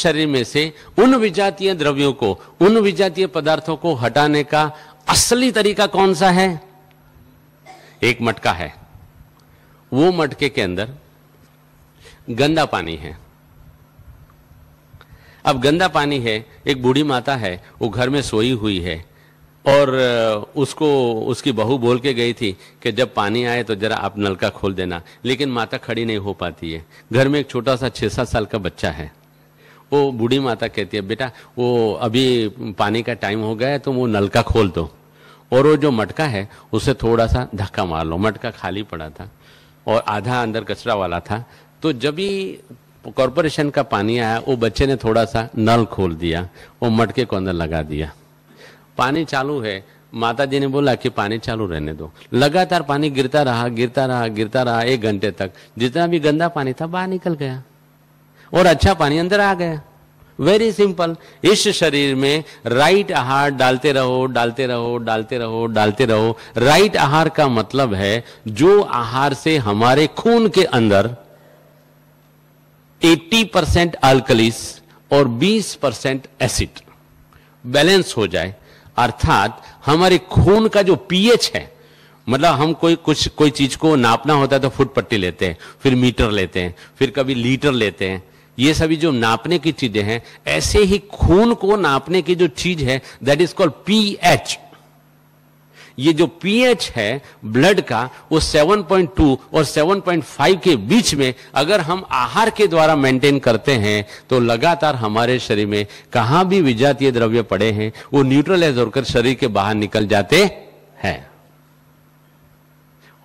शरीर में से उन विजातीय द्रव्यों को उन विजातीय पदार्थों को हटाने का असली तरीका कौन सा है एक मटका है वो मटके के अंदर गंदा पानी है अब गंदा पानी है एक बूढ़ी माता है वो घर में सोई हुई है और उसको उसकी बहू बोल के गई थी कि जब पानी आए तो जरा आप नलका खोल देना लेकिन माता खड़ी नहीं हो पाती है घर में एक छोटा सा छह सात साल का बच्चा है वो बूढ़ी माता कहती है बेटा वो अभी पानी का टाइम हो गया है तो वो नल का खोल दो और वो जो मटका है उसे थोड़ा सा धक्का मार लो मटका खाली पड़ा था और आधा अंदर कचरा वाला था तो जब भी कॉरपोरेशन का पानी आया वो बच्चे ने थोड़ा सा नल खोल दिया वो मटके को अंदर लगा दिया पानी चालू है माता जी ने बोला कि पानी चालू रहने दो लगातार पानी गिरता रहा गिरता रहा गिरता रहा एक घंटे तक जितना भी गंदा पानी था बाहर निकल गया और अच्छा पानी अंदर आ गया वेरी सिंपल इस शरीर में राइट आहार डालते रहो डालते रहो डालते रहो डालते रहो राइट आहार का मतलब है जो आहार से हमारे खून के अंदर 80 परसेंट अल्कलिस और 20 परसेंट एसिड बैलेंस हो जाए अर्थात हमारे खून का जो पीएच है मतलब हम कोई कुछ कोई चीज को नापना होता है तो फुट पट्टी लेते हैं फिर मीटर लेते हैं फिर कभी लीटर लेते हैं ये सभी जो नापने की चीजें हैं ऐसे ही खून को नापने की जो चीज है दैट इज कॉल्ड पी ये जो पीएच है ब्लड का वो 7.2 और 7.5 के बीच में अगर हम आहार के द्वारा मेंटेन करते हैं तो लगातार हमारे शरीर में कहां भी विजातीय द्रव्य पड़े हैं वो न्यूट्रलाइज होकर शरीर के बाहर निकल जाते हैं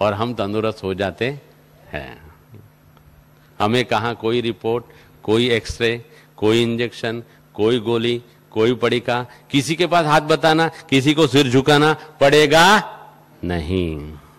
और हम तंदुरुस्त हो जाते हैं हमें कहा कोई रिपोर्ट कोई एक्सरे कोई इंजेक्शन कोई गोली कोई पड़ीका किसी के पास हाथ बताना किसी को सिर झुकाना पड़ेगा नहीं